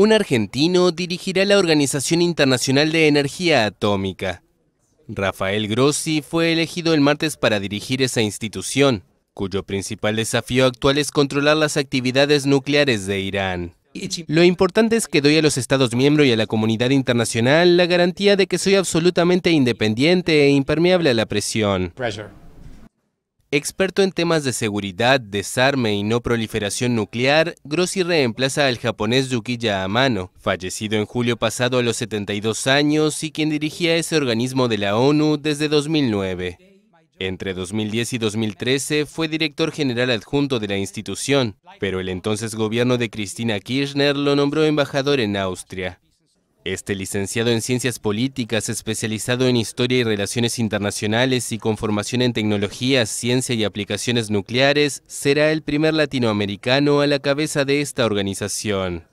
un argentino dirigirá la Organización Internacional de Energía Atómica. Rafael Grossi fue elegido el martes para dirigir esa institución, cuyo principal desafío actual es controlar las actividades nucleares de Irán. Lo importante es que doy a los Estados miembros y a la comunidad internacional la garantía de que soy absolutamente independiente e impermeable a la presión. Experto en temas de seguridad, desarme y no proliferación nuclear, Grossi reemplaza al japonés Yukiya Amano, fallecido en julio pasado a los 72 años y quien dirigía ese organismo de la ONU desde 2009. Entre 2010 y 2013 fue director general adjunto de la institución, pero el entonces gobierno de Cristina Kirchner lo nombró embajador en Austria. Este licenciado en Ciencias Políticas, especializado en Historia y Relaciones Internacionales y con formación en Tecnología, Ciencia y Aplicaciones Nucleares, será el primer latinoamericano a la cabeza de esta organización.